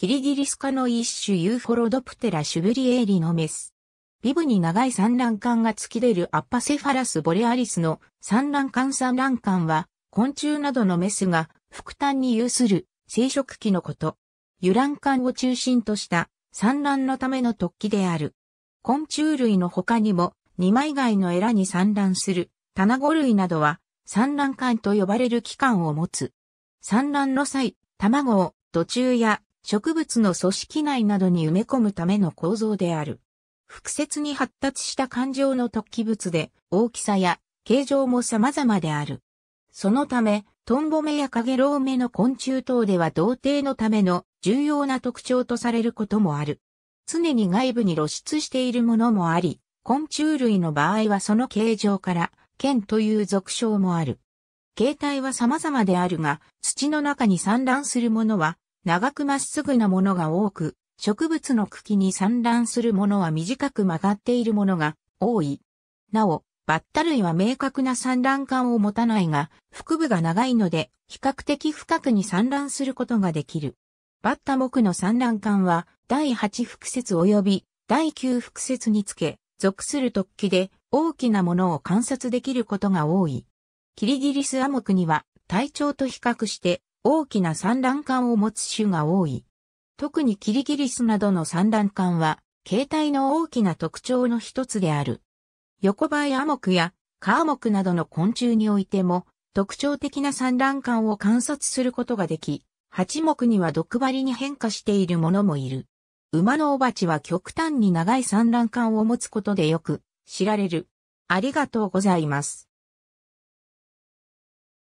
キリギリス科の一種ユーフォロドプテラシュブリエーリのメス。ビブに長い産卵管が突き出るアッパセファラスボレアリスの産卵管産卵管は昆虫などのメスが副端に有する生殖器のこと。油卵管を中心とした産卵のための突起である。昆虫類の他にも二枚貝のエラに産卵する卵類などは産卵管と呼ばれる器官を持つ。産卵の際、卵を途中や植物の組織内などに埋め込むための構造である。複雑に発達した環状の突起物で、大きさや形状も様々である。そのため、トンボメやカゲロウメの昆虫等では童貞のための重要な特徴とされることもある。常に外部に露出しているものもあり、昆虫類の場合はその形状から、剣という俗称もある。形態は様々であるが、土の中に散乱するものは、長くまっすぐなものが多く、植物の茎に産卵するものは短く曲がっているものが多い。なお、バッタ類は明確な産卵管を持たないが、腹部が長いので、比較的深くに産卵することができる。バッタ木の産卵管は、第8複節及び第9複節につけ、属する突起で大きなものを観察できることが多い。キリギリスアモクには体長と比較して大きな産卵管を持つ種が多い。特にキリギリスなどの産卵管は、形態の大きな特徴の一つである。横ばいアモクやカーモクなどの昆虫においても、特徴的な産卵管を観察することができ、八目には毒針に変化しているものもいる。馬のおばちは極端に長い産卵管を持つことでよく知られる。ありがとうございます。